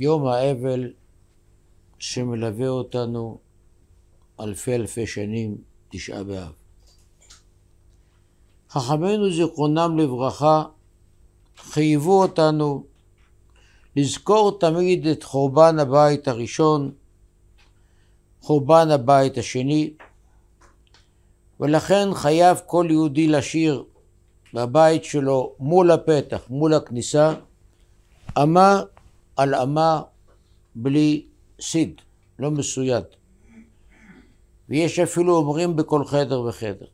יום האבל שמלווה אותנו אלפי אלפי שנים, תשעה באב. חכמינו זיכרונם לברכה חייבו אותנו לזכור תמיד את חורבן הבית הראשון, חורבן הבית השני, ולכן חייב כל יהודי לשיר בבית שלו מול הפתח, מול הכניסה, אמר הלאמה בלי סיד, לא מסויד. ויש אפילו אומרים בכל חדר וחדר,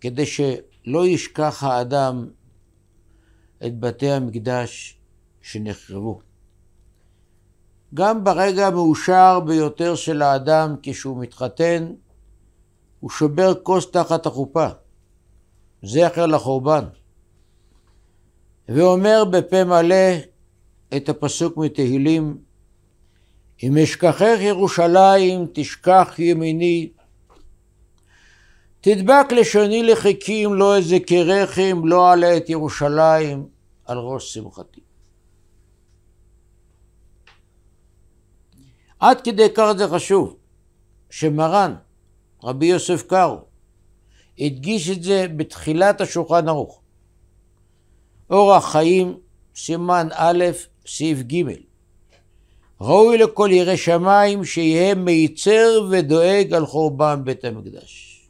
כדי שלא ישכח האדם את בתי המקדש שנחרבו. גם ברגע המאושר ביותר של האדם כשהוא מתחתן, הוא שובר כוס תחת החופה, זכר לחורבן, ואומר בפה מלא, את הפסוק מתהילים, אם אשכחך ירושלים תשכח ימיני, תדבק לשוני לחיקים לא איזה כרחם לא אעלה את ירושלים על ראש שמחתי. עד כדי כך זה חשוב, שמרן, רבי יוסף קארו, הדגיש את זה בתחילת השולחן ערוך. אורח חיים, סימן א', סעיף ג' ראוי לכל ירא שמיים שיהיה מיצר ודואג על חורבן בית המקדש.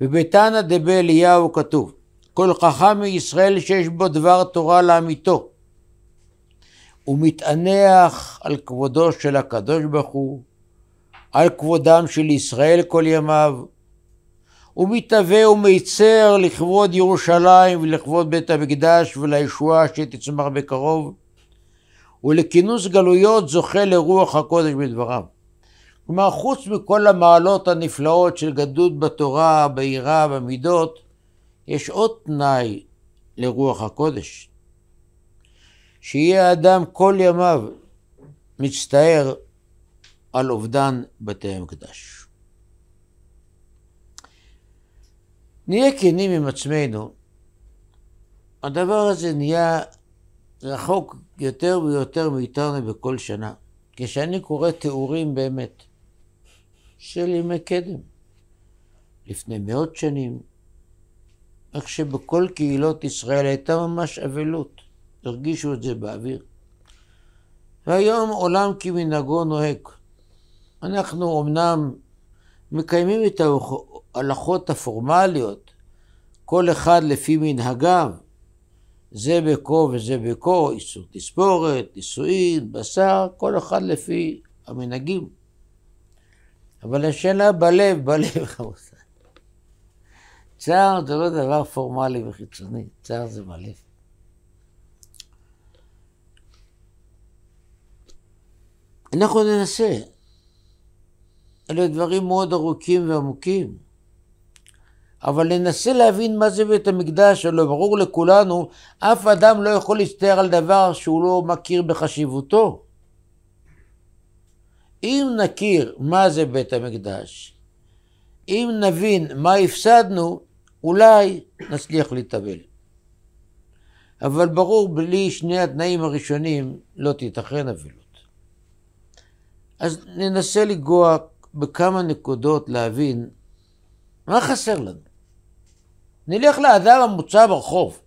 ובתנא דבי אליהו כתוב כל חכם מישראל שיש בו דבר תורה לאמיתו ומתענח על כבודו של הקדוש ברוך הוא, על כבודם של ישראל כל ימיו ומתהווה ומיצר לכבוד ירושלים ולכבוד בית המקדש ולישועה שתצמח בקרוב, ולכינוס גלויות זוכה לרוח הקודש בדבריו. כלומר, חוץ מכל המעלות הנפלאות של גדלות בתורה, בעירה, במידות, יש עוד תנאי לרוח הקודש. שיהיה האדם כל ימיו מצטער על אובדן בתי המקדש. נהיה כנים עם עצמנו, הדבר הזה נהיה רחוק יותר ויותר מאיתנו בכל שנה. כשאני קורא תיאורים באמת של ימי קדם, לפני מאות שנים, איך שבכל קהילות ישראל הייתה ממש אבלות, הרגישו את זה באוויר. והיום עולם כמנהגו נוהג. אנחנו אמנם מקיימים את ההלכות הפורמליות, כל אחד לפי מנהגיו, זה בכו וזה בכו, איסור תספורת, נישואין, בשר, כל אחד לפי המנהגים. אבל השאלה בלב, בלב, רבותיי. צער זה לא דבר פורמלי וחיצוני, צער זה בלב. אנחנו ננסה אלה דברים מאוד ארוכים ועמוקים. אבל ננסה להבין מה זה בית המקדש, הלוא ברור לכולנו, אף אדם לא יכול להצטער על דבר שהוא לא מכיר בחשיבותו. אם נכיר מה זה בית המקדש, אם נבין מה הפסדנו, אולי נצליח להתאבל. אבל ברור, בלי שני התנאים הראשונים לא תיתכן אבלות. אז ננסה לנגוע בכמה נקודות להבין מה חסר לנו. נלך לאדם המוצע ברחוב.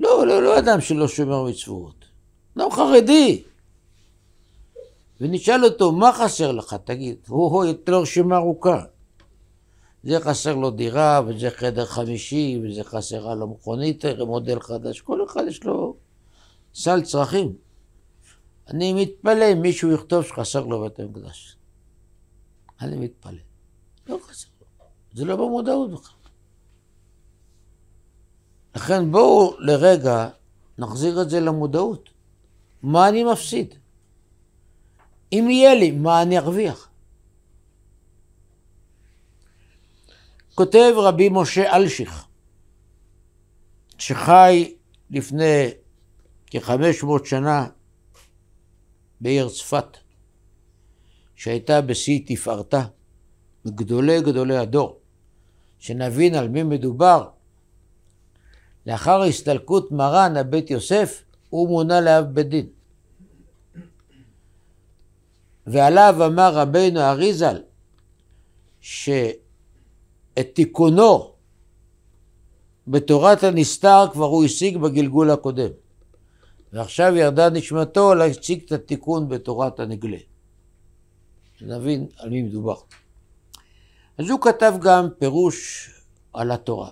לא, לא, לא אדם שלא שומר מצוות. אדם חרדי. ונשאל אותו, מה חסר לך? תגיד, הוא, הוא ייתן לו לא רשימה ארוכה. זה חסר לו דירה, וזה חדר חמישי, וזה חסרה לו מכונית, מודל חדש. כל אחד יש לו סל צרכים. אני מתפלא אם מישהו יכתוב שחסר לו בית המקדש. אני מתפלל. לא חשוב. זה לא במודעות בכלל. לכן בואו לרגע נחזיר את זה למודעות. מה אני מפסיד? אם יהיה לי, מה אני ארוויח? כותב רבי משה אלשיך, שחי לפני כ-500 שנה בעיר צפת. שהייתה בשיא תפארתה, גדולי גדולי הדור, שנבין על מי מדובר. לאחר הסתלקות מרן הבית יוסף, הוא מונה לאב בית דין. ועליו אמר רבינו אריזל, שאת תיקונו בתורת הנסתר כבר הוא השיג בגלגול הקודם. ועכשיו ירדה נשמתו להציג את התיקון בתורת הנגלה. שנבין על מי מדובר. אז הוא כתב גם פירוש על התורה.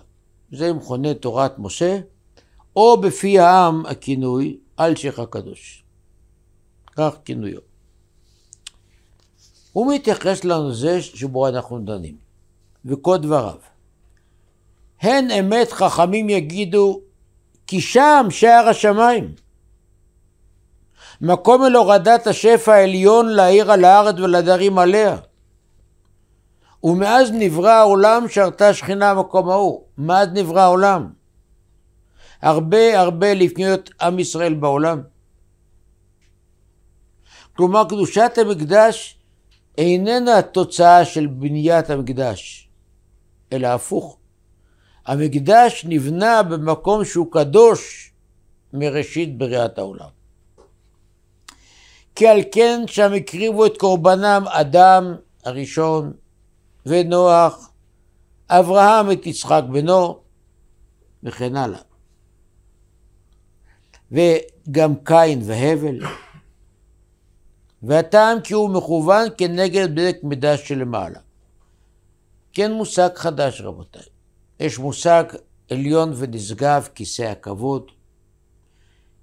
זה מכונה תורת משה, או בפי העם הכינוי אלשיך הקדוש. כך כינויו. הוא מתייחס לנושא שבו אנחנו דנים, וכל דבריו. הן אמת חכמים יגידו, כי שם שער השמיים. מקום אל הורדת השפע העליון לעיר על הארץ ולדרים עליה. ומאז נברא העולם שרתה שכינה המקום ההוא. מאז נברא העולם. הרבה הרבה לפני להיות עם ישראל בעולם. כלומר, קדושת המקדש איננה התוצאה של בניית המקדש, אלא הפוך. המקדש נבנה במקום שהוא קדוש מראשית בריאת העולם. כי על כן שם הקריבו את קורבנם אדם הראשון ונוח, אברהם את יצחק בנו, וכן הלאה. וגם קין והבל. והטעם כי הוא מכוון כנגד בדק מידה שלמעלה. כן מושג חדש רבותיי. יש מושג עליון ונשגב, כיסא הכבוד.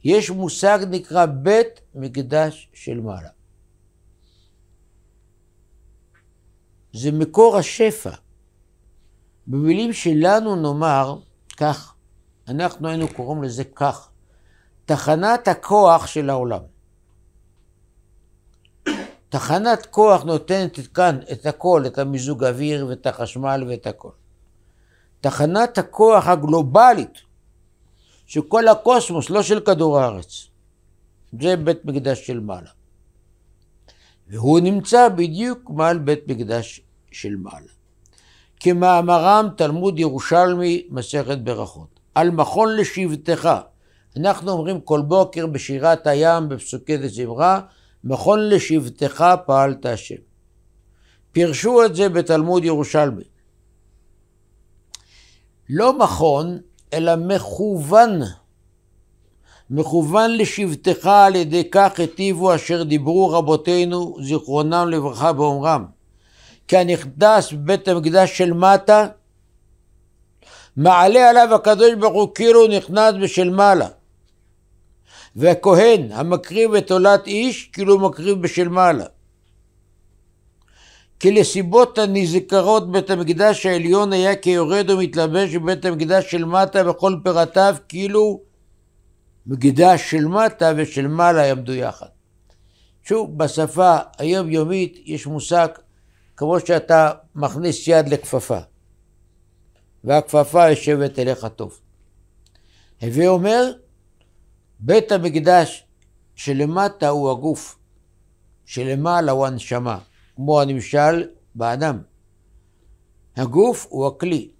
יש מושג נקרא בית מקדש של מעלה. זה מקור השפע. במילים שלנו נאמר כך, אנחנו היינו קוראים לזה כך, תחנת הכוח של העולם. תחנת כוח נותנת כאן את הכל, את המיזוג אוויר ואת החשמל ואת הכל. תחנת הכוח הגלובלית שכל הקוסמוס לא של כדור הארץ. זה בית מקדש של מעלה. והוא נמצא בדיוק מעל בית מקדש של מעלה. כמאמרם תלמוד ירושלמי, מסכת ברכות. על מכון לשבטך. אנחנו אומרים כל בוקר בשירת הים, בפסוקי דזמרה, מכון לשבטך פעלת השם. פירשו את זה בתלמוד ירושלמי. לא מכון אלא מכוון. מכוון לשבטך על ידי כך היטיבו אשר דיברו רבותינו זיכרונם לברכה באומרם. כי הנכדס בית המקדש של מטה מעלה עליו הקדוש ברוך הוא כאילו נכנס בשל מעלה. והכהן המקריב את עולת איש כאילו מקריב בשל מעלה. כי לסיבות הנזכרות בית המקדש העליון היה כיורד ומתלבש בבית המקדש של מטה בכל פירתיו, כאילו מקדש של מטה ושל מעלה יעמדו יחד. שוב, בשפה היומיומית יש מושג כמו שאתה מכניס יד לכפפה, והכפפה יושבת אליך טוב. הווי אומר, בית המקדש שלמטה הוא הגוף, שלמעלה הוא הנשמה. כמו הנמשל באדם. הגוף הוא הכלי,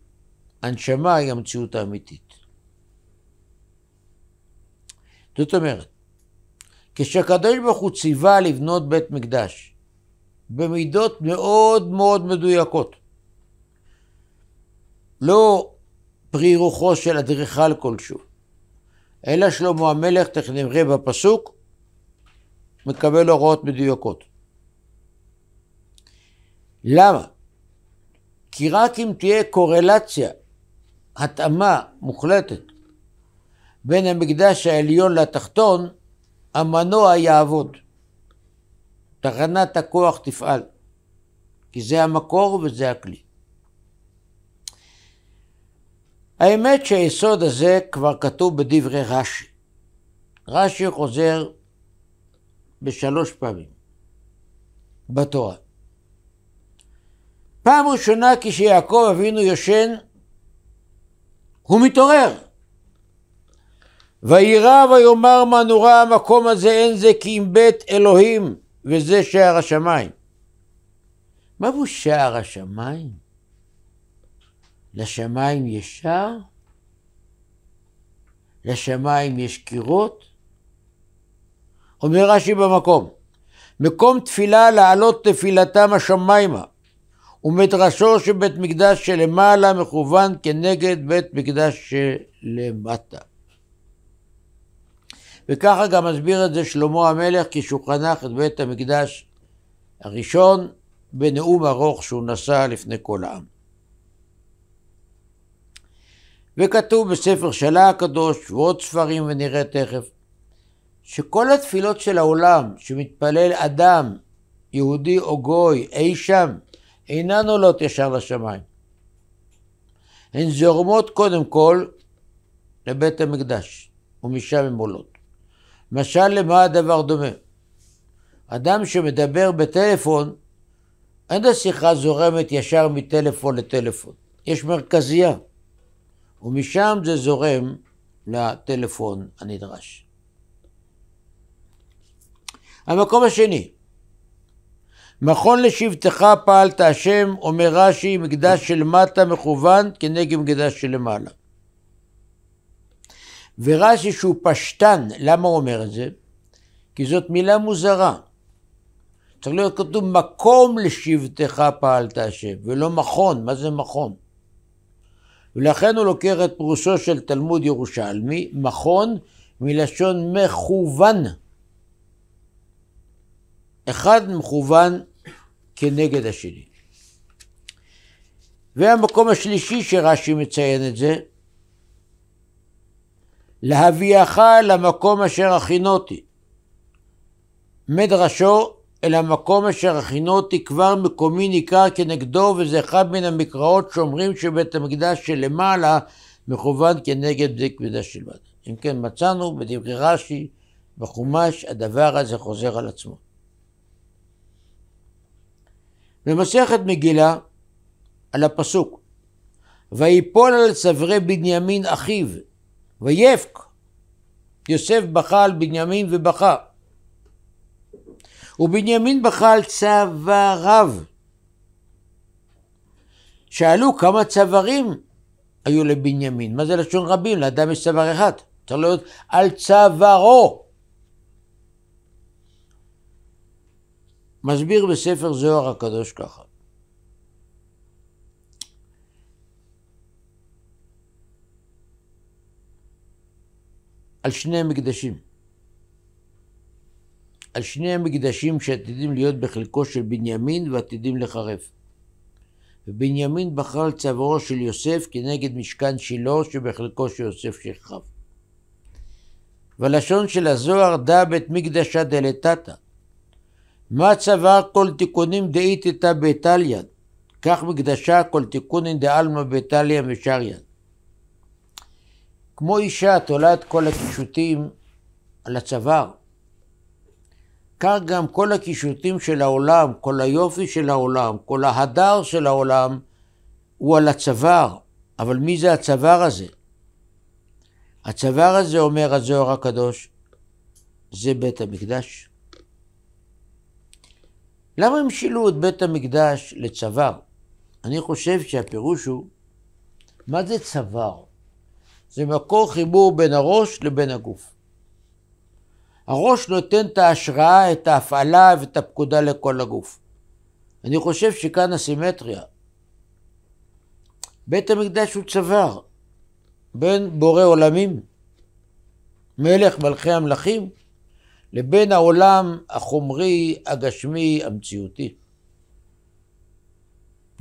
הנשמה היא המציאות האמיתית. זאת אומרת, כשהקדוש ברוך הוא ציווה לבנות בית מקדש במידות מאוד מאוד מדויקות, לא פרי רוחו של אדריכל כלשהו, אלא שלמה המלך, תכף נראה בפסוק, מקבל הוראות מדויקות. למה? כי רק אם תהיה קורלציה, התאמה מוחלטת, בין המקדש העליון לתחתון, המנוע יעבוד. תחנת הכוח תפעל, כי זה המקור וזה הכלי. האמת שהיסוד הזה כבר כתוב בדברי רש"י. רש"י חוזר בשלוש פעמים בתורה. פעם ראשונה כשיעקב אבינו ישן, הוא מתעורר. וירא ויאמר מה נורא המקום הזה אין זה כי אם בית אלוהים וזה שער השמיים. מה הוא שער השמיים? לשמיים יש שער? לשמיים יש קירות? אומר רש"י במקום, מקום תפילה לעלות תפילתם השמיימה. ומדרשו של בית מקדש שלמעלה מכוון כנגד בית מקדש שלמטה. וככה גם מסביר את זה שלמה המלך כשהוא חנך את בית המקדש הראשון בנאום ארוך שהוא נשא לפני כל העם. וכתוב בספר שלה הקדוש ועוד ספרים ונראה תכף שכל התפילות של העולם שמתפלל אדם, יהודי או גוי, אי שם, אינן עולות לא ישר לשמיים. הן זורמות קודם כל לבית המקדש, ומשם הן עולות. משל למה הדבר דומה? אדם שמדבר בטלפון, אין השיחה זורמת ישר מטלפון לטלפון. יש מרכזייה, ומשם זה זורם לטלפון הנדרש. המקום השני, מכון לשבטך פעלת השם, אומר רש"י, מקדש של מטה מכוון כנגד מקדש של למעלה. ורש"י שהוא פשטן, למה הוא אומר את זה? כי זאת מילה מוזרה. צריך להיות כתוב מקום לשבטך פעלת השם, ולא מכון, מה זה מכון? ולכן הוא לוקח את פירושו של תלמוד ירושלמי, מכון מלשון מכוון. אחד מכוון כנגד השני. והמקום השלישי שרש"י מציין את זה, להביאך למקום אשר הכינותי. מדרשו אל המקום אשר הכינותי כבר מקומי ניכר כנגדו וזה אחד מן המקראות שאומרים שבית המקדש שלמעלה מכוון כנגד בית המקדש שלמעלה. אם כן מצאנו בדברי רש"י בחומש הדבר הזה חוזר על עצמו. במסכת מגילה על הפסוק ויפול על צווארי בנימין אחיו ויפק יוסף בכה על בנימין ובכה ובנימין בכה על צוואריו שאלו כמה צווארים היו לבנימין מה זה לשון רבים לאדם יש צוואר אחד צריך להיות לא על צווארו מסביר בספר זוהר הקדוש ככה. על שני המקדשים. על שני המקדשים שעתידים להיות בחלקו של בנימין ועתידים לחרף. ובנימין בחר על צווארו של יוסף כנגד משכן שילה שבחלקו של יוסף שכב. ולשון של הזוהר דה בית מקדשה דלתתא מה צבא כל תיקונים איתה באיטליה? כך מקדשה כל תיקונים דאלמא באיטליה ושריה. כמו אישה תולה את כל הקישוטים על הצוואר. כך גם כל הקישוטים של העולם, כל היופי של העולם, כל ההדר של העולם, הוא על הצוואר. אבל מי זה הצוואר הזה? הצוואר הזה, אומר הזוהר הקדוש, זה בית המקדש. למה הם שילו את בית המקדש לצוואר? אני חושב שהפירוש הוא, מה זה צוואר? זה מקור חיבור בין הראש לבין הגוף. הראש נותן את ההשראה, את ההפעלה ואת הפקודה לכל הגוף. אני חושב שכאן הסימטריה. בית המקדש הוא צוואר בין בורא עולמים, מלך מלכי המלכים, לבין העולם החומרי, הגשמי, המציאותי.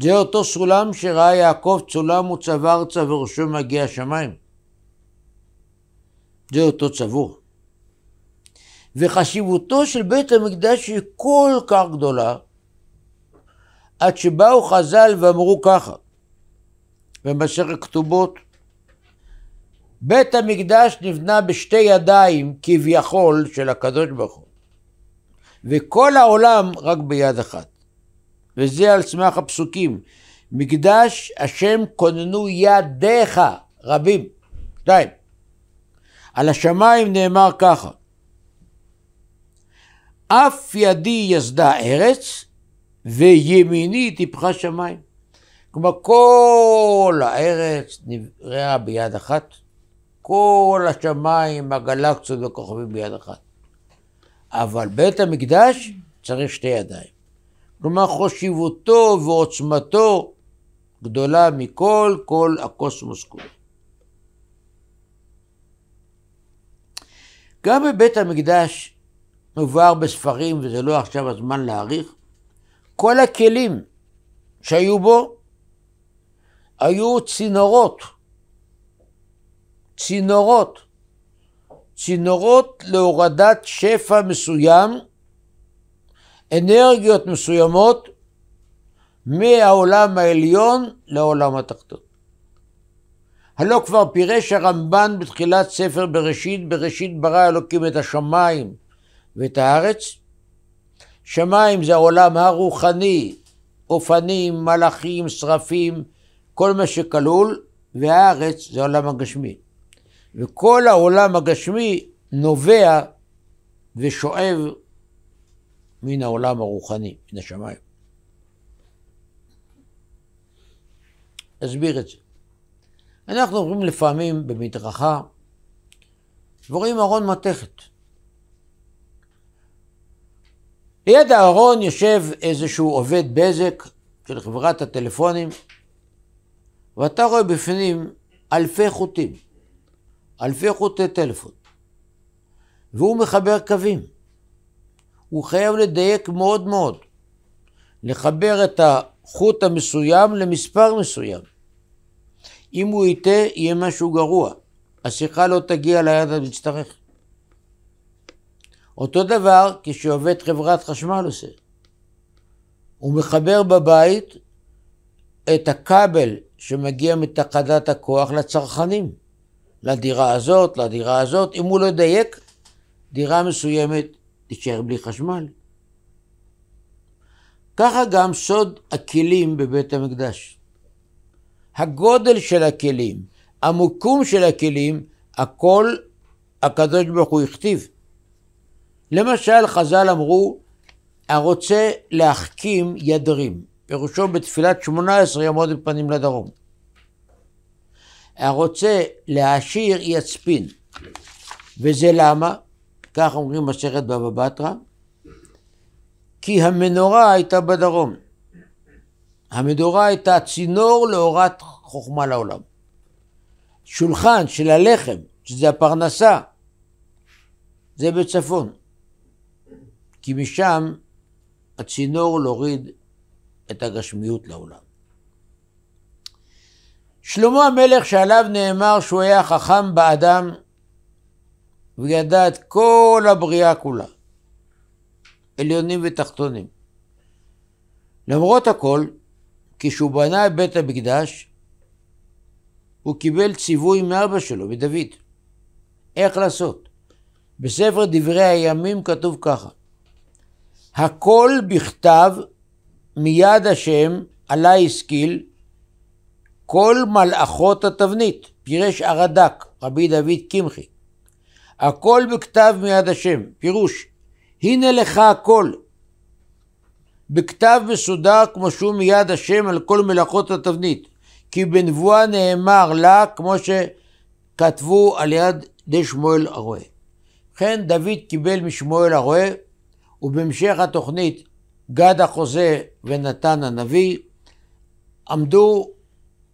זה אותו סולם שראה יעקב צולם וצב ארצה וראשו מגיע השמיים. זה אותו צבור. וחשיבותו של בית המקדש היא כל כך גדולה, עד שבאו חז"ל ואמרו ככה, במסכת כתובות, בית המקדש נבנה בשתי ידיים כביכול של הקדוש ברוך הוא, וכל העולם רק ביד אחת. וזה על סמך הפסוקים, מקדש השם כוננו ידיך רבים. שתיים. על השמיים נאמר ככה, אף ידי יסדה ארץ וימיני טיפחה שמיים. כלומר, כל הארץ נבראה ביד אחת. כל השמיים, הגלקסיות וכוכבים ביד אחת. אבל בית המקדש צריך שתי ידיים. כלומר, חושיבותו ועוצמתו גדולה מכל כל הקוסמוס כולו. גם בבית המקדש מובהר בספרים, וזה לא עכשיו הזמן להעריך, כל הכלים שהיו בו היו צינורות. צינורות, צינורות להורדת שפע מסוים, אנרגיות מסוימות מהעולם העליון לעולם התחתון. הלא כבר פירש הרמב"ן בתחילת ספר בראשית, בראשית ברא אלוקים את השמיים ואת הארץ. שמיים זה העולם הרוחני, אופנים, מלאכים, שרפים, כל מה שכלול, והארץ זה העולם הגשמי. וכל העולם הגשמי נובע ושואב מן העולם הרוחני, מן השמיים. אסביר את זה. אנחנו עוברים לפעמים במדרכה ורואים ארון מתכת. ליד הארון יושב איזשהו עובד בזק של חברת הטלפונים, ואתה רואה בפנים אלפי חוטים. אלפי חוטי טלפון, והוא מחבר קווים. הוא חייב לדייק מאוד מאוד, לחבר את החוט המסוים למספר מסוים. אם הוא יטעה, יהיה משהו גרוע. השיחה לא תגיע ליד המצטרך. אותו דבר כשעובד חברת חשמל עושה. הוא מחבר בבית את הכבל שמגיע מתחנת הכוח לצרכנים. לדירה הזאת, לדירה הזאת, אם הוא לא ידייק, דירה מסוימת תישאר בלי חשמל. ככה גם סוד הכלים בבית המקדש. הגודל של הכלים, המוקום של הכלים, הכל הקדוש ברוך הוא הכתיב. למשל, חז"ל אמרו, הרוצה להחכים ידרים. פירושו בתפילת שמונה עשרה יעמוד בפנים לדרום. הרוצה להעשיר יצפין. וזה למה? כך אומרים מסכת בבא בתרא, כי המנורה הייתה בדרום. המדורה הייתה צינור להוראת חוכמה לעולם. שולחן של הלחם, שזה הפרנסה, זה בצפון. כי משם הצינור להוריד את הגשמיות לעולם. שלמה המלך שעליו נאמר שהוא היה חכם באדם וידע את כל הבריאה כולה, עליונים ותחתונים. למרות הכל, כשהוא בנה את בית המקדש, הוא קיבל ציווי מאבא שלו, מדוד, איך לעשות. בספר דברי הימים כתוב ככה: הכל בכתב מיד השם עלי השכיל כל מלאכות התבנית, פירש הרד"ק, רבי דוד קמחי. הכל בכתב מיד השם, פירוש, הנה לך הכל. בכתב מסודר כמו שהוא מיד השם על כל מלאכות התבנית, כי בנבואה נאמר לה כמו שכתבו על יד די שמואל הרועה. ובכן דוד קיבל משמואל הרועה, ובהמשך התוכנית גד החוזה ונתן הנביא, עמדו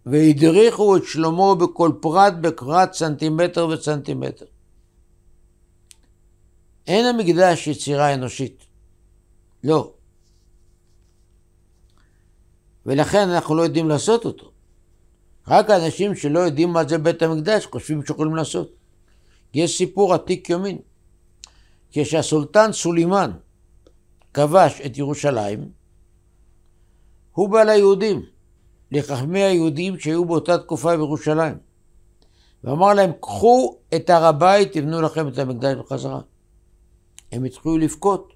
והדריכו את שלמה בכל פרט בקרת סנטימטר וסנטימטר. אין המקדש יצירה אנושית. לא. ולכן אנחנו לא יודעים לעשות אותו. רק האנשים שלא יודעים מה זה בית המקדש חושבים שיכולים לעשות. יש סיפור עתיק יומין. כשהסולטן סולימן כבש את ירושלים, הוא בא ליהודים. לחכמי היהודים שהיו באותה תקופה בירושלים, ואמר להם, קחו את הר הבית, תבנו לכם את המקדש בחזרה. הם התחילו לבכות.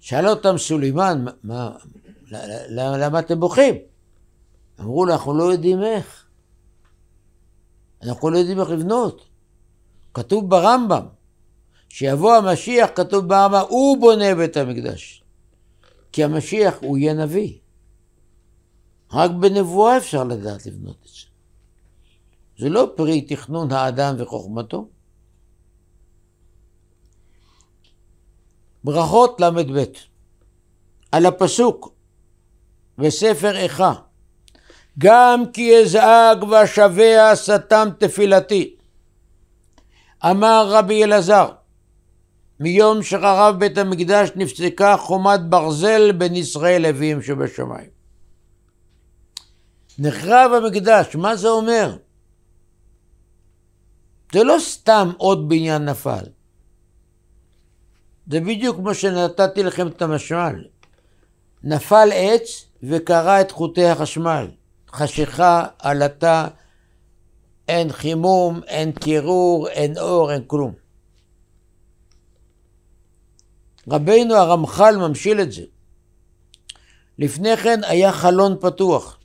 שאל אותם סולימן, מה, למה, למה אתם בוכים? אמרו לו, אנחנו לא יודעים איך. אנחנו לא יודעים איך לבנות. כתוב ברמב"ם, שיבוא המשיח, כתוב ברמב"ם, הוא בונה בית המקדש. כי המשיח הוא יהיה נביא. רק בנבואה אפשר לדעת לבנות את זה. זה לא פרי תכנון האדם וחוכמתו. ברכות ל"ב על הפסוק בספר איכה גם כי אזעק ואשבע סתם תפילתי אמר רבי אלעזר מיום שחרב בית המקדש נפסקה חומת ברזל בין ישראל לווים שבשמיים נחרב המקדש, מה זה אומר? זה לא סתם עוד בניין נפל. זה בדיוק כמו שנתתי לכם את המשמל. נפל עץ וקרע את חוטי החשמל. חשיכה, עלטה, אין חימום, אין קירור, אין אור, אין כלום. רבינו הרמח"ל ממשיל את זה. לפני כן היה חלון פתוח.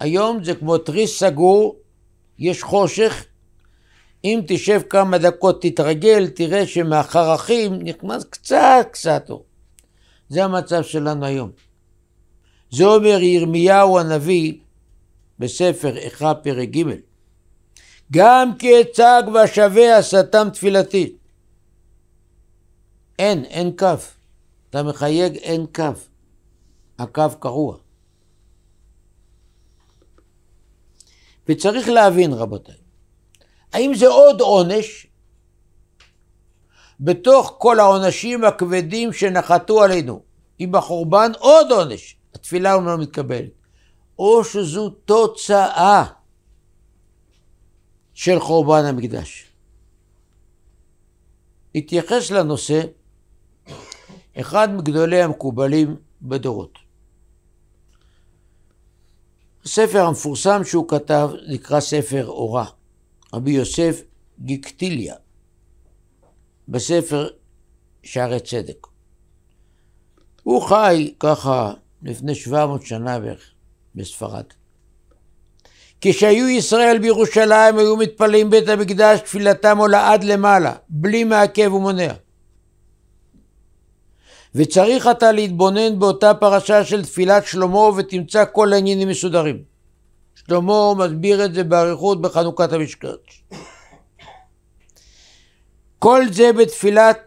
היום זה כמו תריס סגור, יש חושך, אם תשב כמה דקות תתרגל, תראה שמהחרכים נכנס קצת קצת אור. זה המצב שלנו היום. זה אומר ירמיהו הנביא בספר איכה פרק ג' גם כי אצג ואשווה השטם תפילתי. אין, אין קו. אתה מחייג אין קו. הקו קרוע. וצריך להבין, רבותיי, האם זה עוד עונש בתוך כל העונשים הכבדים שנחתו עלינו, עם החורבן עוד עונש, התפילה אומנם לא מתקבלת, או שזו תוצאה של חורבן המקדש. התייחס לנושא אחד מגדולי המקובלים בדורות. הספר המפורסם שהוא כתב נקרא ספר אורה, רבי יוסף גיקטיליה, בספר שערי צדק. הוא חי ככה לפני 700 שנה בערך בספרד. כשהיו ישראל בירושלים היו מתפללים בית המקדש תפילתם עולה עד למעלה, בלי מעכב ומונע. וצריך אתה להתבונן באותה פרשה של תפילת שלמה ותמצא כל העניינים מסודרים. שלמה מסביר את זה באריכות בחנוכת המשקעת. כל זה בתפילת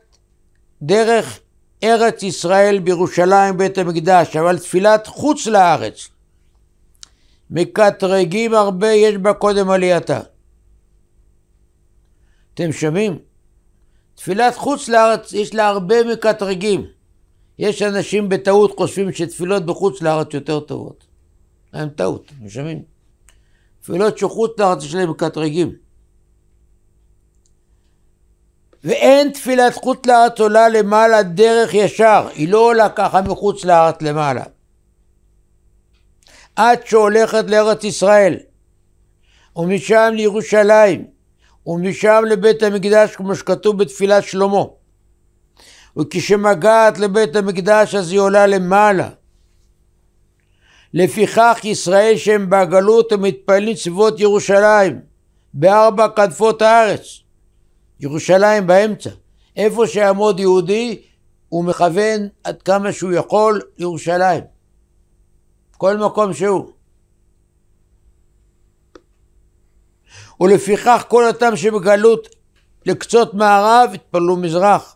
דרך ארץ ישראל בירושלים בית המקדש, אבל תפילת חוץ לארץ. מקטרגים הרבה יש בה קודם עלייתה. אתם שומעים? תפילת חוץ לארץ יש לה הרבה מקטרגים. יש אנשים בטעות חושבים שתפילות בחוץ לארץ יותר טובות. הם טעות, הם שומעים. תפילות שחוץ לארץ יש להם מקטרגים. ואין תפילת חוץ לארץ עולה למעלה דרך ישר, היא לא עולה ככה מחוץ לארץ למעלה. עד שהולכת לארץ ישראל, ומשם לירושלים, ומשם לבית המקדש, כמו שכתוב בתפילת שלמה. וכשמגעת לבית המקדש אז היא עולה למעלה. לפיכך ישראל שהם בגלות הם מתפללים סביבות ירושלים, בארבע כנפות הארץ. ירושלים באמצע. איפה שיעמוד יהודי, הוא מכוון עד כמה שהוא יכול לירושלים. כל מקום שהוא. ולפיכך כל אותם שבגלות לקצות מערב התפללו מזרח.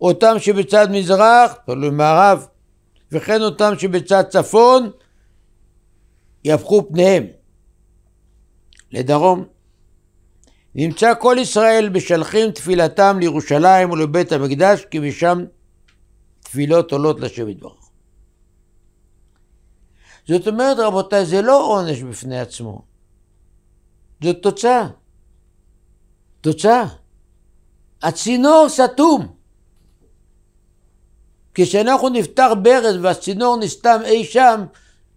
אותם שבצד מזרח, תלוי מערב, וכן אותם שבצד צפון, יהפכו פניהם לדרום. נמצא כל ישראל בשלחים תפילתם לירושלים ולבית המקדש, כי משם תפילות עולות לשם יתברך. זאת אומרת, רבותיי, זה לא עונש בפני עצמו, זאת תוצאה. תוצאה. הצינור סתום. כשאנחנו נפתח ברז והצינור נסתם אי שם,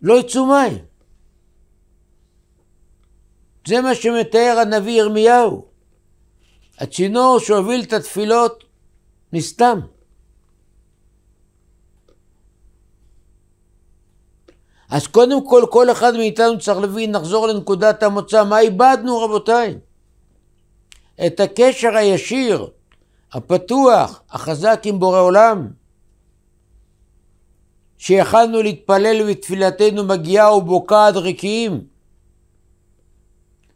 לא יצאו מים. זה מה שמתאר הנביא ירמיהו. הצינור שהוביל את התפילות נסתם. אז קודם כל, כל אחד מאיתנו צריך להבין, נחזור לנקודת המוצא, מה איבדנו רבותיי? את הקשר הישיר, הפתוח, החזק עם בורא עולם. שיכלנו להתפלל ותפילתנו מגיעה ובוקעת ריקיים.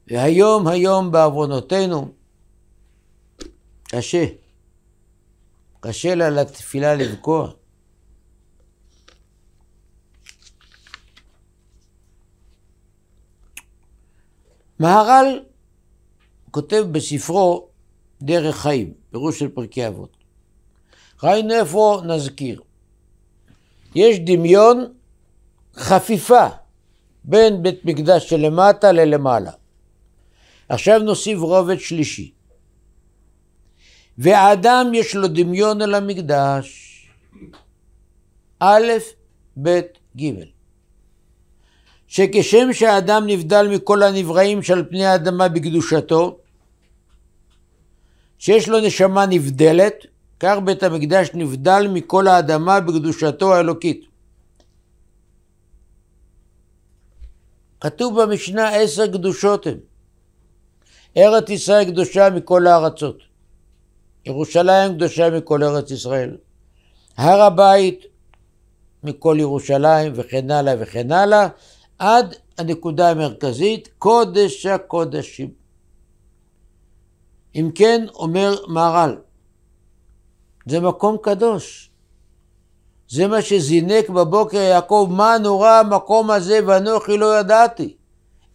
והיום היום בעוונותינו קשה, קשה לה לתפילה לבקוע. מהר"ל כותב בספרו דרך חיים, פירוש של פרקי אבות. ראינו איפה נזכיר. יש דמיון חפיפה בין בית מקדש שלמטה ללמעלה. עכשיו נוסיף רובד שלישי. ואדם יש לו דמיון אל המקדש, א', ב', ג', שכשם שהאדם נבדל מכל הנבראים שעל פני האדמה בקדושתו, שיש לו נשמה נבדלת, כך בית המקדש נבדל מכל האדמה בקדושתו האלוקית. כתוב במשנה עשר קדושות הן. ארץ ישראל קדושה מכל הארצות. ירושלים קדושה מכל ארץ ישראל. הר הבית מכל ירושלים וכן הלאה וכן הלאה, עד הנקודה המרכזית, קודש הקודשים. אם כן, אומר מהר"ל, זה מקום קדוש. זה מה שזינק בבוקר יעקב, מה נורא המקום הזה ואנוכי לא ידעתי.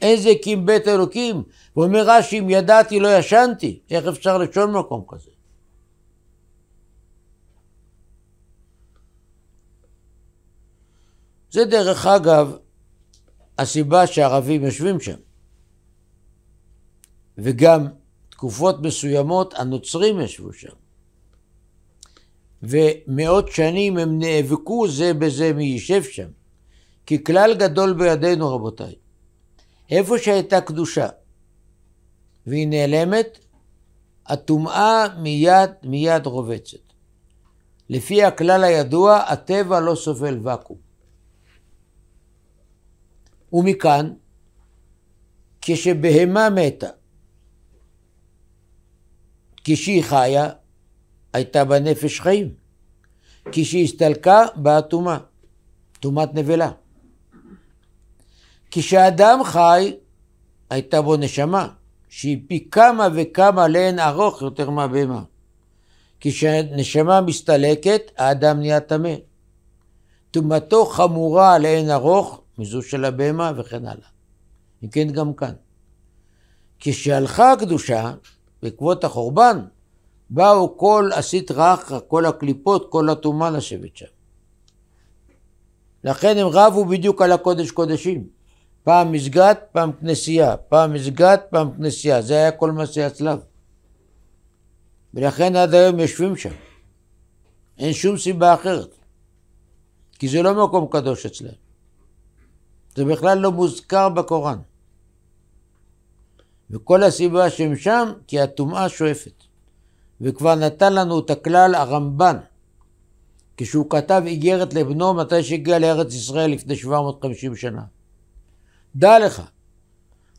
אין זה כי אם בית אלוקים. ואומר רש"י, אם ידעתי לא ישנתי. איך אפשר לשון מקום כזה? זה דרך אגב הסיבה שהערבים יושבים שם. וגם תקופות מסוימות הנוצרים ישבו שם. ומאות שנים הם נאבקו זה בזה מי יישב שם. כי כלל גדול בידינו רבותיי, איפה שהייתה קדושה והיא נעלמת, הטומאה מיד מיד רובצת. לפי הכלל הידוע, הטבע לא סובל ואקום. ומכאן, כשבהמה מתה, כשהיא חיה, הייתה בנפש חיים, כי כשהסתלקה באה טומאה, טומאת נבלה. כשאדם חי, הייתה בו נשמה, שהיא פי כמה וכמה לאין ארוך יותר מהבהמה. כשהנשמה מסתלקת, האדם נהיה טמא. טומאתו חמורה לאין ארוך מזו של הבהמה וכן הלאה. אם כן, גם כאן. כשהלכה הקדושה, בעקבות החורבן, באו כל הסית רחה, כל הקליפות, כל הטומאה לשבת שם. לכן הם רבו בדיוק על הקודש קודשים. פעם מסגד, פעם כנסייה, פעם מסגד, פעם כנסייה. זה היה כל מעשי הצלב. ולכן עד היום יושבים שם. אין שום סיבה אחרת. כי זה לא מקום קדוש אצלם. זה בכלל לא מוזכר בקוראן. וכל הסיבה שהם שם, כי הטומאה שואפת. וכבר נתן לנו את הכלל הרמב"ן, כשהוא כתב איגרת לבנו מתי שהגיע לארץ ישראל לפני 750 שנה. דע לך,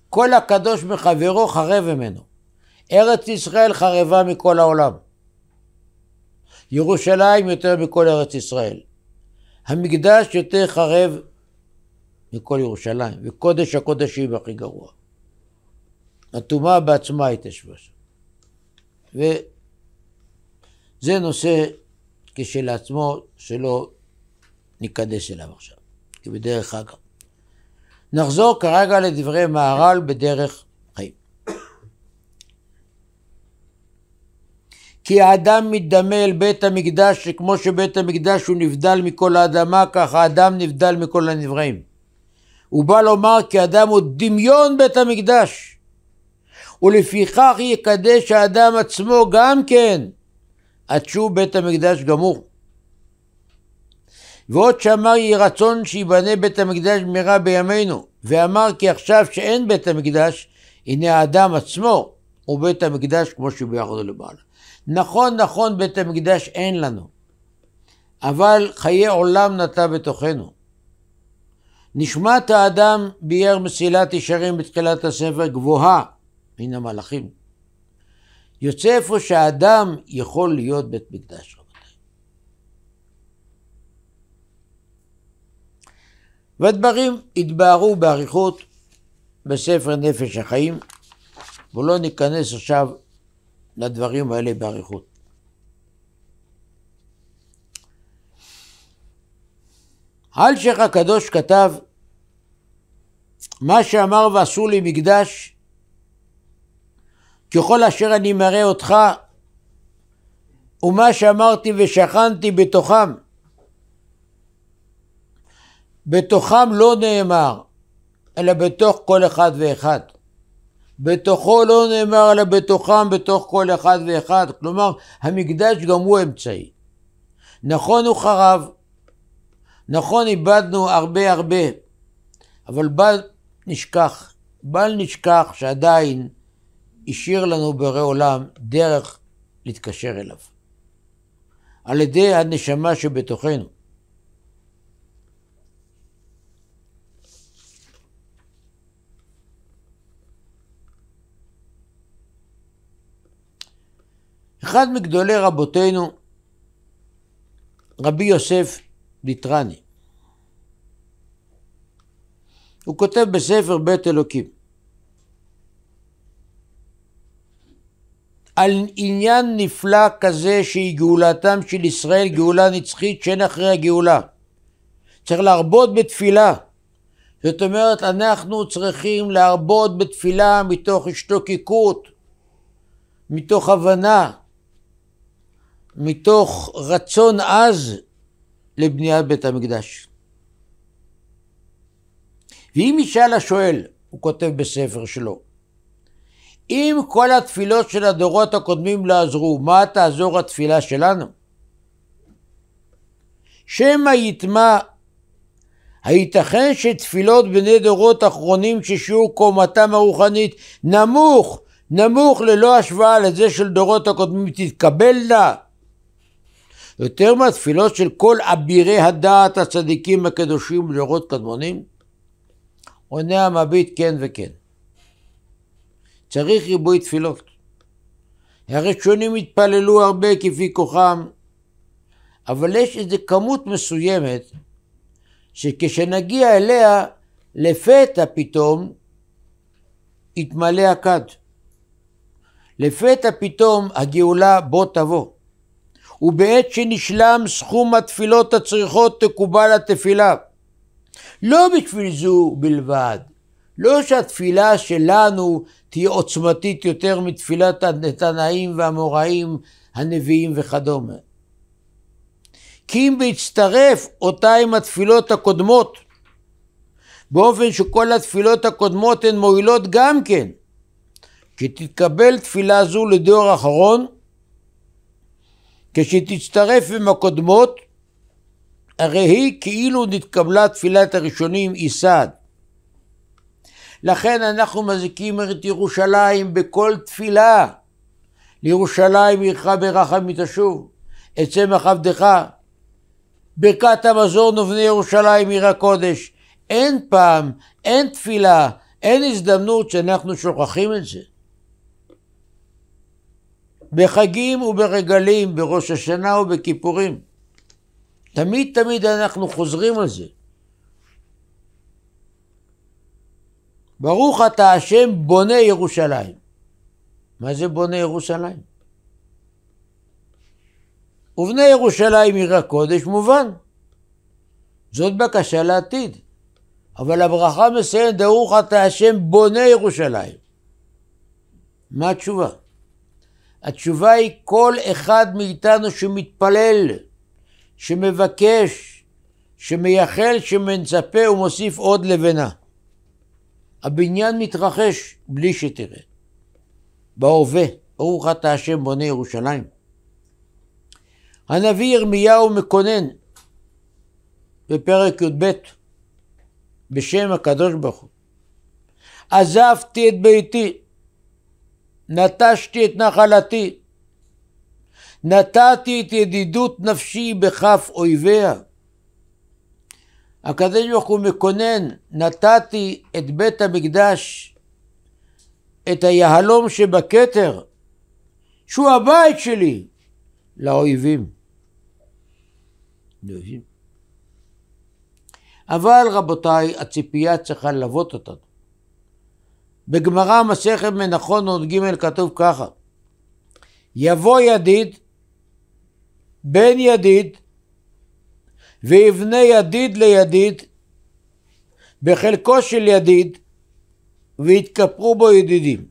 כל הקדוש מחברו חרב ממנו. ארץ ישראל חרבה מכל העולם. ירושלים יותר מכל ארץ ישראל. המקדש יותר חרב מכל ירושלים, וקודש הקודשים הכי גרוע. הטומאה בעצמה התיישבה שם. זה נושא כשלעצמו שלא ניכנס אליו עכשיו, כי בדרך אגב. נחזור כרגע לדברי מהר"ל בדרך חיים. כי האדם מתדמה אל בית המקדש, שכמו שבית המקדש הוא נבדל מכל האדמה, כך האדם נבדל מכל הנבראים. הוא בא לומר כי האדם הוא דמיון בית המקדש, ולפיכך יקדש האדם עצמו גם כן. עד שוב בית המקדש גמור. ועוד שאמר יהי רצון שיבנה בית המקדש במהרה בימינו, ואמר כי עכשיו שאין בית המקדש, הנה האדם עצמו הוא בית המקדש כמו שביחדו לבעלה. נכון, נכון, בית המקדש אין לנו, אבל חיי עולם נטע בתוכנו. נשמת האדם ביער מסילת ישרים בתחילת הספר גבוהה מן המלאכים. יוצא איפה שהאדם יכול להיות בית מקדש, רבותיי. והדברים התבהרו באריכות בספר נפש החיים, ולא ניכנס עכשיו לדברים האלה באריכות. אלשיך הקדוש כתב מה שאמר ועשו לי מקדש ככל אשר אני מראה אותך, ומה שאמרתי ושכנתי בתוכם, בתוכם לא נאמר, אלא בתוך כל אחד ואחד. בתוכו לא נאמר, אלא בתוכם, בתוך כל אחד ואחד. כלומר, המקדש גם הוא אמצעי. נכון הוא חרב, נכון איבדנו הרבה הרבה, אבל בל נשכח, בל נשכח שעדיין השאיר לנו בורא עולם דרך להתקשר אליו. על ידי הנשמה שבתוכנו. אחד מגדולי רבותינו, רבי יוסף ליטרני. הוא כותב בספר בית אלוקים. על עניין נפלא כזה שהיא גאולתם של ישראל, גאולה נצחית שאין אחרי הגאולה. צריך להרבות בתפילה. זאת אומרת, אנחנו צריכים להרבות בתפילה מתוך השתוקקות, מתוך הבנה, מתוך רצון עז לבניית בית המקדש. ואם ישאל השואל, הוא כותב בספר שלו, אם כל התפילות של הדורות הקודמים לא עזרו, מה תעזור התפילה שלנו? שמא יטמע, הייתכן שתפילות בני דורות אחרונים ששיעור קומתם הרוחנית נמוך, נמוך ללא השוואה לזה של דורות הקודמים תתקבלנה? יותר מהתפילות של כל אבירי הדעת הצדיקים הקדושים לדורות קדמונים? עונה המביט כן וכן. צריך ריבוי תפילות. הראשונים התפללו הרבה כפי כוחם, אבל יש איזו כמות מסוימת שכשנגיע אליה, לפתע פתאום יתמלא הכד. לפתע פתאום הגאולה בוא תבוא. ובעת שנשלם סכום התפילות הצריכות תקובל התפילה. לא בשביל זו בלבד, לא שהתפילה שלנו תהיה עוצמתית יותר מתפילת התנאים והמוראים, הנביאים וכדומה. כי אם בהצטרף אותה עם התפילות הקודמות, באופן שכל התפילות הקודמות הן מועילות גם כן, כי תתקבל תפילה זו לדור אחרון, כשתצטרף עם הקודמות, הרי היא כאילו נתקבלה תפילת הראשונים איסד. לכן אנחנו מזיקים את ירושלים בכל תפילה. לירושלים עירך מתשוב, את צמח עבדך. ברכת המזון ובני ירושלים עיר הקודש. אין פעם, אין תפילה, אין הזדמנות שאנחנו שוכחים את זה. בחגים וברגלים, בראש השנה ובכיפורים. תמיד תמיד אנחנו חוזרים על זה. ברוך אתה השם בונה ירושלים. מה זה בונה ירושלים? ובני ירושלים עיר הקודש מובן. זאת בקשה לעתיד. אבל הברכה מסיימת, ברוך אתה השם בונה ירושלים. מה התשובה? התשובה היא כל אחד מאיתנו שמתפלל, שמבקש, שמייחל, שמצפה ומוסיף עוד לבנה. הבניין מתרחש בלי שתראה. בהווה, ברוך אתה השם בונה ירושלים. הנביא ירמיהו מקונן בפרק י"ב בשם הקדוש ברוך הוא. עזבתי את ביתי, נטשתי את נחלתי, נתתי את ידידות נפשי בכף אויביה. הקדוש ברוך הוא מקונן, נתתי את בית המקדש, את היהלום שבכתר, שהוא הבית שלי, לאויבים. לאויבים. אבל רבותיי, הציפייה צריכה ללוות אותנו. בגמרא מסכת מנכון ג' כתוב ככה: יבוא ידיד, בן ידיד, ויבנה ידיד לידיד בחלקו של ידיד ויתכפרו בו ידידים.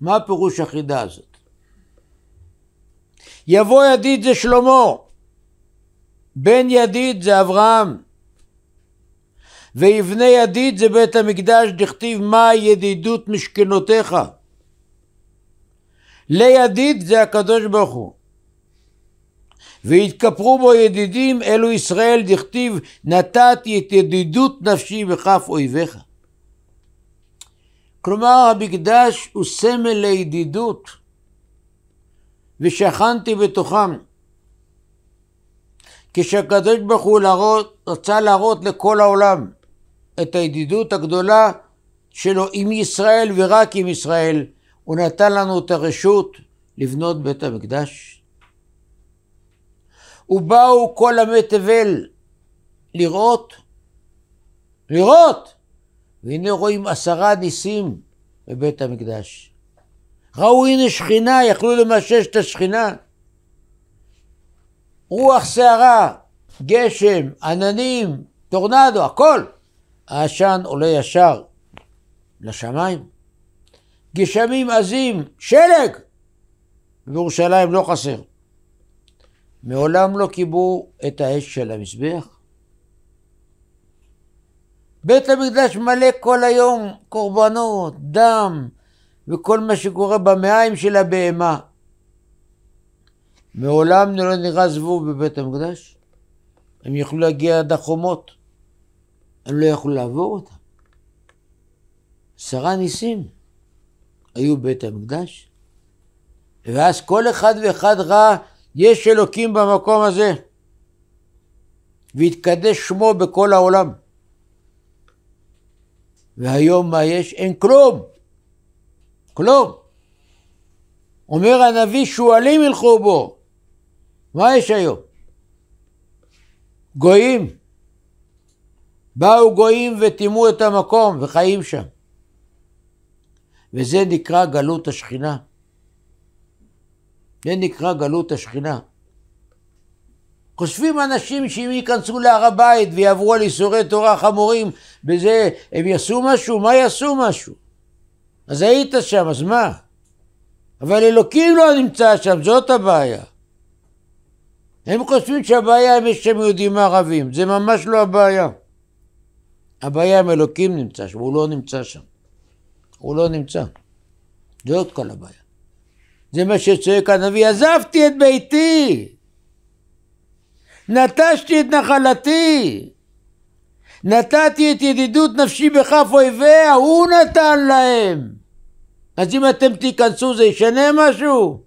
מה פירוש החידה הזאת? יבוא ידיד זה שלמה, בן ידיד זה אברהם, ויבנה ידיד זה בית המקדש, דכתיב מה ידידות משכנותיך. לידיד זה הקדוש ברוך הוא. והתכפרו בו ידידים, אלו ישראל, דכתיב, נתתי את ידידות נפשי בכף אויביך. כלומר, המקדש הוא סמל לידידות, ושכנתי בתוכם. כשהקדוש ברוך הוא להראות, רצה להראות לכל העולם את הידידות הגדולה שלו עם ישראל ורק עם ישראל, הוא נתן לנו את הרשות לבנות בית המקדש. ובאו כל עמי תבל לראות, לראות, והנה רואים עשרה ניסים בבית המקדש. ראו הנה שכינה, יכלו למשש את השכינה. רוח שערה, גשם, עננים, טורנדו, הכל. העשן עולה ישר לשמיים. גשמים עזים, שלג. בירושלים לא חסר. מעולם לא כיבו את האש של המזבח. בית המקדש מלא כל היום קורבנות, דם וכל מה שקורה במעיים של הבהמה. מעולם לא נראה זבוב בבית המקדש. הם יכלו להגיע עד החומות, הם לא יכלו לעבור אותם. עשרה ניסים היו בבית המקדש, ואז כל אחד ואחד ראה יש אלוקים במקום הזה, והתקדש שמו בכל העולם. והיום מה יש? אין כלום. כלום. אומר הנביא, שועלים ילכו בו. מה יש היום? גויים. באו גויים וטימאו את המקום וחיים שם. וזה נקרא גלות השכינה. זה נקרא גלות השכינה. חושבים אנשים שאם ייכנסו להר הבית ויעברו על איסורי תורה חמורים, בזה הם יעשו משהו? מה יעשו משהו? אז היית שם, אז מה? אבל אלוקים לא נמצא שם, זאת הבעיה. הם חושבים שהבעיה היא יש שם יהודים ערבים, זה ממש לא הבעיה. הבעיה עם אלוקים נמצא שם, הוא לא נמצא שם. הוא לא נמצא. זאת כל הבעיה. זה מה שצועק הנביא, עזבתי את ביתי, נטשתי את נחלתי, נתתי את ידידות נפשי בכף אויביה, הוא נתן להם. אז אם אתם תיכנסו זה ישנה משהו?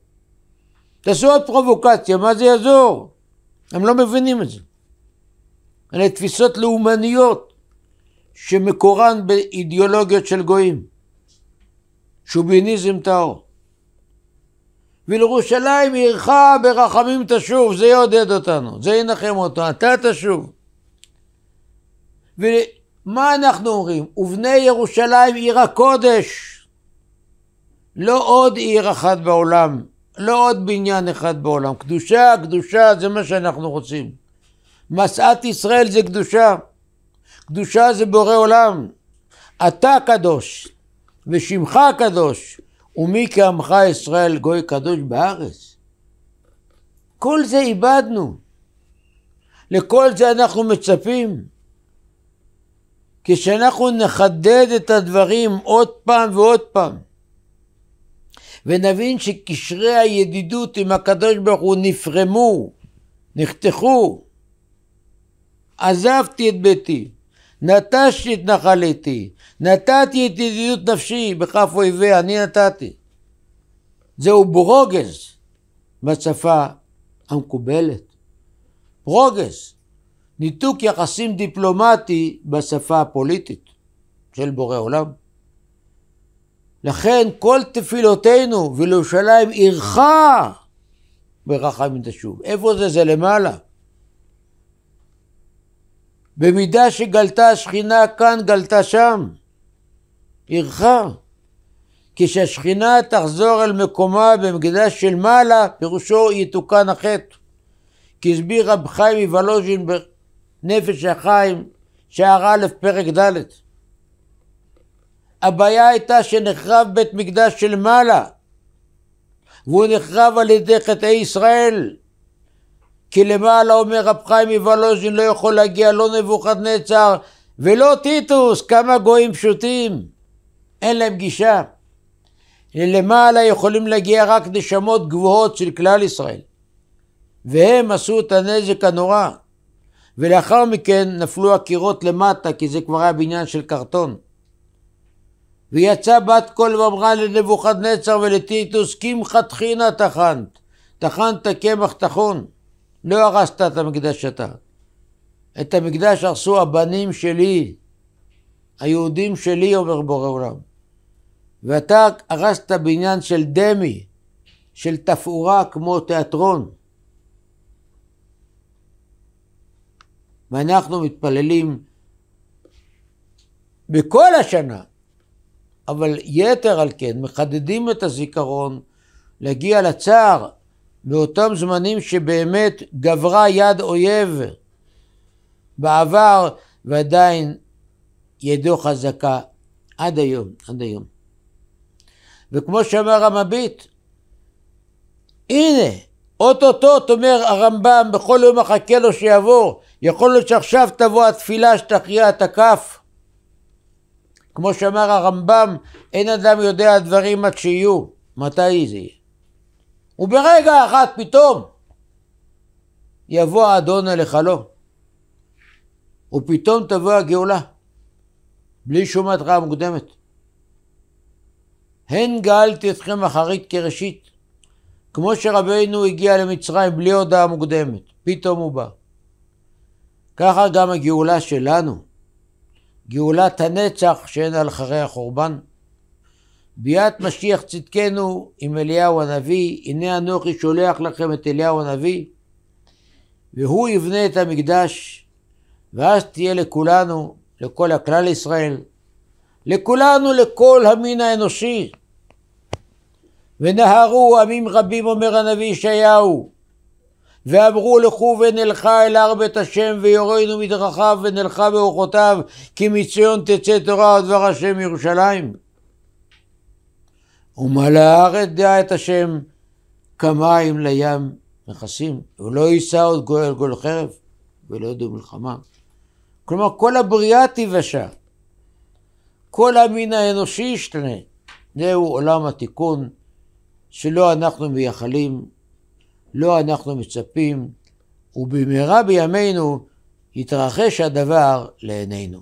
תעשו עוד פרובוקציה, מה זה יעזור? הם לא מבינים את זה. אלה תפיסות לאומניות שמקורן באידיאולוגיות של גויים. שוביניזם טהור. ולירושלים עירך ברחמים תשוב, זה יעודד אותנו, זה ינחם אותו, אתה תשוב. ומה אנחנו אומרים? ובני ירושלים עיר הקודש. לא עוד עיר אחת בעולם, לא עוד בניין אחד בעולם. קדושה, קדושה, זה מה שאנחנו רוצים. מסעת ישראל זה קדושה. קדושה זה בורא עולם. אתה קדוש, ושמך קדוש, ומי כעמך ישראל גוי קדוש בארץ. כל זה איבדנו. לכל זה אנחנו מצפים. כשאנחנו נחדד את הדברים עוד פעם ועוד פעם, ונבין שקשרי הידידות עם הקדוש ברוך הוא נפרמו, נחתכו, עזבתי את ביתי. נטשתי את נחלתי, נתתי את ידידות נפשי, בכף אויביה, אני נתתי. זהו ברוגז בשפה המקובלת. ברוגז, ניתוק יחסים דיפלומטי בשפה הפוליטית של בורא עולם. לכן כל תפילותינו, ולירושלים עירך ברחמים תשוב. איפה זה? זה למעלה. במידה שגלתה השכינה כאן, גלתה שם, עירך. כשהשכינה תחזור אל מקומה במקדש של מעלה, פירושו יתוקן החטא. כי הסביר רב חיים מוולוז'ין בנפש החיים, שער א', פרק ד'. הבעיה הייתה שנחרב בית מקדש של מעלה, והוא נחרב על ידי חטאי ישראל, כי למעלה אומר רב חיים מוולוז'ין לא יכול להגיע לא נבוכדנצר ולא טיטוס, כמה גויים פשוטים, אין להם גישה. למעלה יכולים להגיע רק נשמות גבוהות של כלל ישראל. והם עשו את הנזק הנורא. ולאחר מכן נפלו הקירות למטה, כי זה כבר היה בניין של קרטון. ויצא בת קול ואמרה לנבוכדנצר ולטיטוס, קמחא תחינא טחנת, טחנת קמח טחון. לא הרסת את המקדש שאתה. את המקדש הרסו הבנים שלי, היהודים שלי, אומר בורא עולם. ואתה הרסת בניין של דמי, של תפאורה כמו תיאטרון. ואנחנו מתפללים בכל השנה, אבל יתר על כן, מחדדים את הזיכרון להגיע לצער באותם זמנים שבאמת גברה יד אויב בעבר ועדיין ידו חזקה עד היום, עד היום. וכמו שאמר המביט, הנה, אוטוטו, אומר הרמב"ם, בכל יום מחכה לו שיעבור, יכול להיות שעכשיו תבוא התפילה שתכריע את הכף. כמו שאמר הרמב"ם, אין אדם יודע דברים עד שיהיו, מתי זה יהיה? וברגע אחד פתאום יבוא האדון אליך היכלו, לא. ופתאום תבוא הגאולה, בלי שום התראה מוקדמת. הן גאלתי אתכם אחרית כראשית, כמו שרבינו הגיע למצרים בלי הודעה מוקדמת, פתאום הוא בא. ככה גם הגאולה שלנו, גאולת הנצח שאין על אחרי החורבן, ביאת משיח צדקנו עם אליהו הנביא, הנה אנוכי שולח לכם את אליהו הנביא, והוא יבנה את המקדש, ואז תהיה לכולנו, לכל הכלל ישראל, לכולנו, לכל המין האנושי. ונהרו עמים רבים, אומר הנביא ישעיהו, ואמרו לכו ונלכה אל הר בית השם ויורנו מדרכיו ונלכה באורחותיו, כי מציון תצא תורה ודבר השם מירושלים. ומלא הארץ דעה את השם כמים לים מכסים, ולא יישא עוד גול על גול חרב, ולא ידעו מלחמה. כלומר, כל הבריאה תיוושע. כל המין האנושי ישתנה. זהו עולם התיקון, שלא אנחנו מייחלים, לא אנחנו מצפים, ובמהרה בימינו יתרחש הדבר לעינינו.